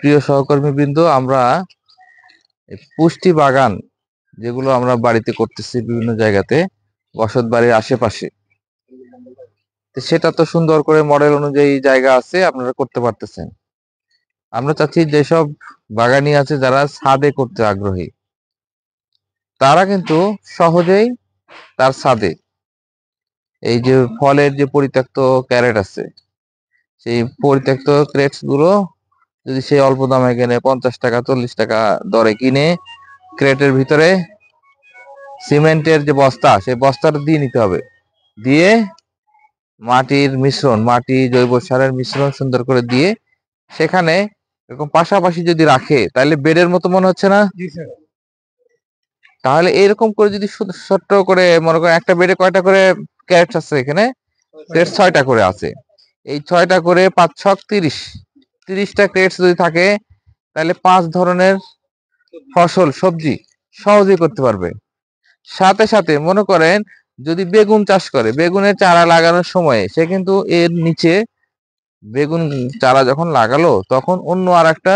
প্রিয় সহকর্মীবৃন্দ আমরা পুষ্টি বাগান যেগুলো আমরা বাড়িতে করতেছি বিভিন্ন জায়গাতে বসত বাড়ির আশেপাশে সেটা তো সুন্দর করে মডেল অনুযায়ী জায়গা আছে আপনারা করতে পারতেছেন আমরা চাচ্ছি যেসব বাগানি আছে যারা ছাদে করতে আগ্রহী তারা কিন্তু সহজেই তার ছাদে এই যে ফলের যে পরিত্যক্ত ক্যারেট আছে সেই পরিত্যক্ত ক্রেটস গুলো যদি সেই অল্প দামে কিনে পঞ্চাশ টাকা চল্লিশ টাকা দরে কিনে ক্রেটের ভিতরে সিমেন্টের যে বস্তা সেই বস্তাটা দিয়ে নিতে হবে দিয়ে মাটির মিশ্রণ মাটি জৈব সারের মিশ্রণ সুন্দর করে দিয়ে সেখানে এরকম পাশাপাশি যদি রাখে তাহলে বেডের মতো মনে হচ্ছে না তাহলে এরকম করে যদি ছোট্ট করে মনে করেন একটা বেডে কয়টা করে ক্যারেট আছে এখানে ছয়টা করে আছে এই ছয়টা করে পাঁচ ছক তিরিশ তিরিশটা ক্রেটস যদি থাকে তাহলে পাঁচ ধরনের ফসল সবজি সহজেই করতে পারবে সাথে সাথে মনে করেন যদি বেগুন চাষ করে বেগুনের চারা লাগানোর সময়ে সে কিন্তু এর নিচে বেগুন চারা যখন লাগালো তখন অন্য আর একটা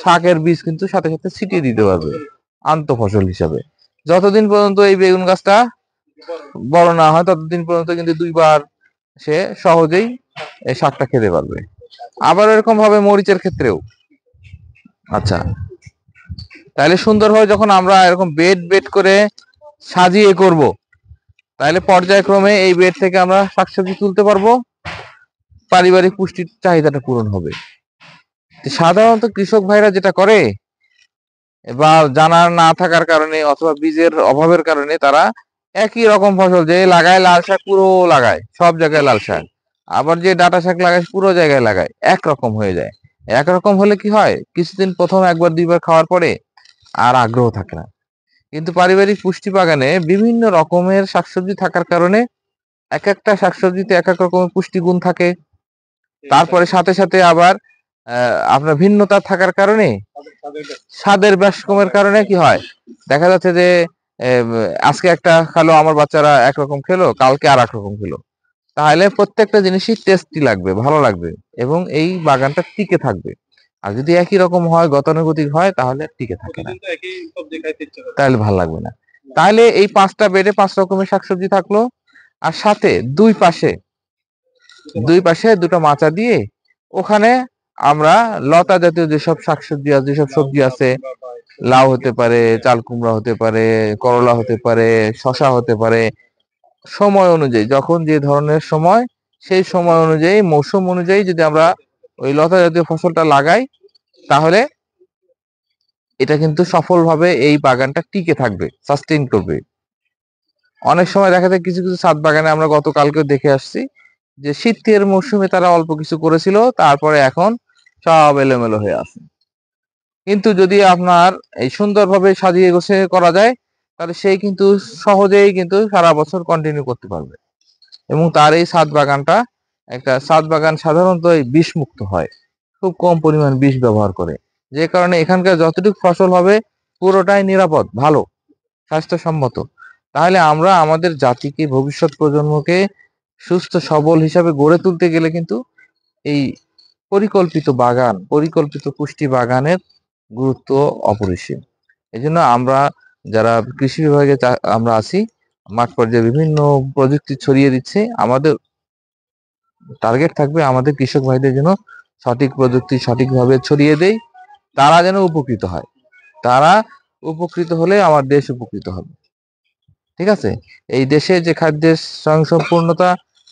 শাকের বীজ কিন্তু সাথে সাথে ছিটিয়ে দিতে পারবে আন্ত ফসল হিসাবে যতদিন পর্যন্ত এই বেগুন গাছটা বড় না হয় ততদিন পর্যন্ত কিন্তু দুইবার সে সহজেই এই শাকটা খেতে পারবে আবার এরকম ভাবে মরিচের ক্ষেত্রেও আচ্ছা তাহলে হয় যখন আমরা এরকম বেড বেড করে সাজিয়ে করব। তাহলে পর্যায়ক্রমে এই বেড থেকে আমরা শাকসবজি তুলতে পারবো পারিবারিক পুষ্টির চাহিদাটা পূরণ হবে সাধারণত কৃষক ভাইরা যেটা করে বা জানার না থাকার কারণে অথবা বীজের অভাবের কারণে তারা একই রকম ফসল যে লাগায় লাল শাক পুরো লাগায় সব জায়গায় লাল শাক আবার যে ডাটা শাক লাগায় পুরো জায়গায় লাগায় একরকম হয়ে যায় একরকম হলে কি হয় কিছুদিন প্রথম একবার দুইবার খাওয়ার পরে আর আগ্রহ থাকে না কিন্তু পারিবারিক পুষ্টি বাগানে বিভিন্ন রকমের শাকসবজি থাকার কারণে এক একটা শাকসবজিতে এক এক রকমের পুষ্টিগুণ থাকে তারপরে সাথে সাথে আবার আপনার ভিন্নতা থাকার কারণে স্বাদের ব্যাসকমের কারণে কি হয় দেখা যাচ্ছে যে আজকে একটা খালো আমার বাচ্চারা একরকম খেলো কালকে আর এক রকম খেলো তাহলে প্রত্যেকটা জিনিসই টেস্টি লাগবে ভালো লাগবে এবং এই বাগানটা টিকে থাকবে আর যদি একই রকম হয় গতানুগতিক হয় তাহলে টিকে থাকে না তাহলে ভালো লাগবে না তাহলে এই পাঁচটা বেডে পাঁচ রকমের শাকসবজি থাকলো আর সাথে দুই পাশে দুই পাশে দুটো মাচা দিয়ে ওখানে আমরা লতা জাতীয় যেসব শাকসবজি আছে যেসব সবজি আছে লাউ হতে পারে চাল কুমড়া হতে পারে করলা হতে পারে শশা হতে পারে সময় অনুযায়ী যখন যে ধরনের সময় সেই সময় অনুযায়ী মৌসুম অনুযায়ী যদি আমরা ওই লতা জাতীয় ফসলটা লাগাই তাহলে এটা কিন্তু সফলভাবে এই বাগানটা টিকে থাকবে সাস্টেইন করবে অনেক সময় দেখা যায় কিছু কিছু সাত বাগানে আমরা গতকালকেও দেখে আসছি যে শীতের মৌসুমে তারা অল্প কিছু করেছিল তারপরে এখন সব এলোমেলো হয়ে আছে কিন্তু যদি আপনার এই সুন্দরভাবে সাজিয়ে গোছে করা যায় তাহলে সে কিন্তু সহজেই কিন্তু সারা বছর কন্টিনিউ করতে পারবে এবং তার এই সাত বাগানটা একটা সাত বাগান সাধারণত বিষ মুক্ত হয় খুব কম পরিমাণ বিষ ব্যবহার করে যে কারণে এখানকার যতটুকু ফসল হবে পুরোটাই নিরাপদ ভালো স্বাস্থ্যসম্মত তাহলে আমরা আমাদের জাতিকে ভবিষ্যৎ প্রজন্মকে সুস্থ সবল হিসাবে গড়ে তুলতে গেলে কিন্তু এই পরিকল্পিত বাগান পরিকল্পিত পুষ্টি বাগানের গুরুত্ব অপরিসীম এই আমরা যারা কৃষি বিভাগে আমরা আছি মাঠ পর্যায়ে বিভিন্ন প্রযুক্তি ছড়িয়ে দিচ্ছে আমাদের টার্গেট থাকবে আমাদের কৃষক ভাইদের জন্য সঠিক প্রযুক্তি সঠিকভাবে ছড়িয়ে দেই তারা যেন উপকৃত হয় তারা উপকৃত হলে আমার দেশ উপকৃত হবে ঠিক আছে এই দেশে যে খাদ্যের স্বয়ংসম্পূর্ণতা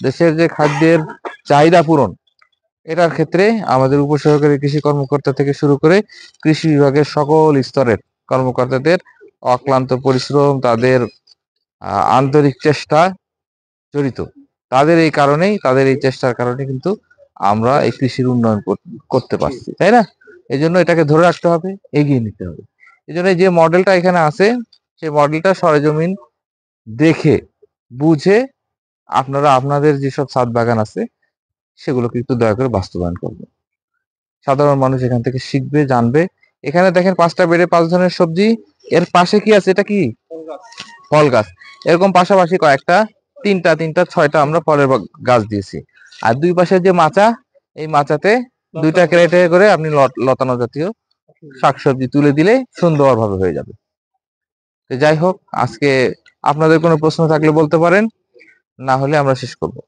দেশের যে খাদ্যের চাহিদা পূরণ এটার ক্ষেত্রে আমাদের উপসহকারী কৃষি কর্মকর্তা থেকে শুরু করে কৃষি বিভাগের সকল স্তরের কর্মকর্তাদের অক্লান্ত পরিশ্রম তাদের আন্তরিক চেষ্টা জড়িত তাদের এই কারণেই তাদের এই চেষ্টার কারণে কিন্তু আমরা এই কৃষির উন্নয়ন করতে পারছি তাই না এই জন্য এটাকে ধরে রাখতে হবে এগিয়ে নিতে হবে এই জন্য যে মডেলটা এখানে আছে সেই মডেলটা সরেজমিন দেখে বুঝে আপনারা আপনাদের যেসব সাত বাগান আছে সেগুলোকে একটু দয়া করে বাস্তবায়ন করবেন সাধারণ মানুষ এখান থেকে শিখবে জানবে এখানে দেখেন পাঁচটা বেড়ে পাঁচ ধরনের সবজি এর পাশে কি আছে এটা কি ফল গাছ এরকম পাশাপাশি কয়েকটা তিনটা তিনটা ছয়টা আমরা ফলের গাছ দিয়েছি আর দুই পাশে যে মাচা এই মাচাতে দুইটা ক্যারেটে করে আপনি লতানো জাতীয় শাকসবজি তুলে দিলে সুন্দর ভাবে হয়ে যাবে তো যাই হোক আজকে আপনাদের কোনো প্রশ্ন থাকলে বলতে পারেন না হলে আমরা শেষ করবো